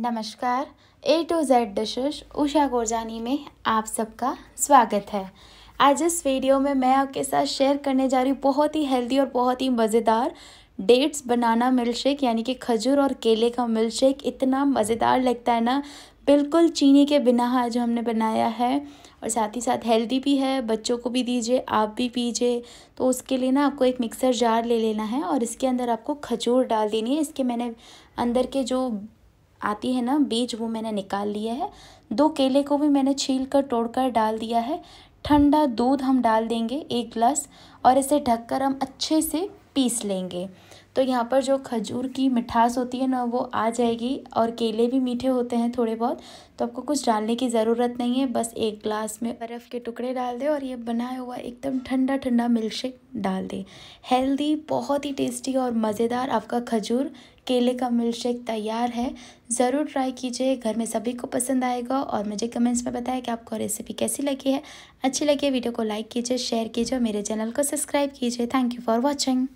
नमस्कार A to Z dishes Usha Gorjani में आप सबका स्वागत है आज इस वीडियो में मैं आपके साथ शेयर करने जा रही हूँ बहुत ही हेल्दी और बहुत ही मज़ेदार डेट्स बनाना मिल्कशेक यानी कि खजूर और केले का मिल्कशेक इतना मज़ेदार लगता है ना बिल्कुल चीनी के बिना आज हमने बनाया है और साथ ही साथ हेल्दी भी है बच्चों को भी दीजिए आप भी पीजिए तो उसके लिए ना आपको एक मिक्सर जार ले लेना है और इसके अंदर आपको खजूर डाल देनी है इसके मैंने अंदर के जो आती है ना बीज वो मैंने निकाल लिया है दो केले को भी मैंने छील कर तोड़ कर डाल दिया है ठंडा दूध हम डाल देंगे एक गिलास और इसे ढककर हम अच्छे से पीस लेंगे तो यहाँ पर जो खजूर की मिठास होती है ना वो आ जाएगी और केले भी मीठे होते हैं थोड़े बहुत तो आपको कुछ डालने की ज़रूरत नहीं है बस एक ग्लास में बर्फ़ के टुकड़े डाल दें और ये बनाया हुआ एकदम ठंडा ठंडा मिल्क शेक डाल दें हेल्दी बहुत ही टेस्टी और मज़ेदार आपका खजूर केले का मिल्क शेक तैयार है ज़रूर ट्राई कीजिए घर में सभी को पसंद आएगा और मुझे कमेंट्स में बताएं कि आपको रेसिपी कैसी लगी है अच्छी लगी है वीडियो को लाइक कीजिए शेयर कीजिए और मेरे चैनल को सब्सक्राइब कीजिए थैंक यू फॉर वॉचिंग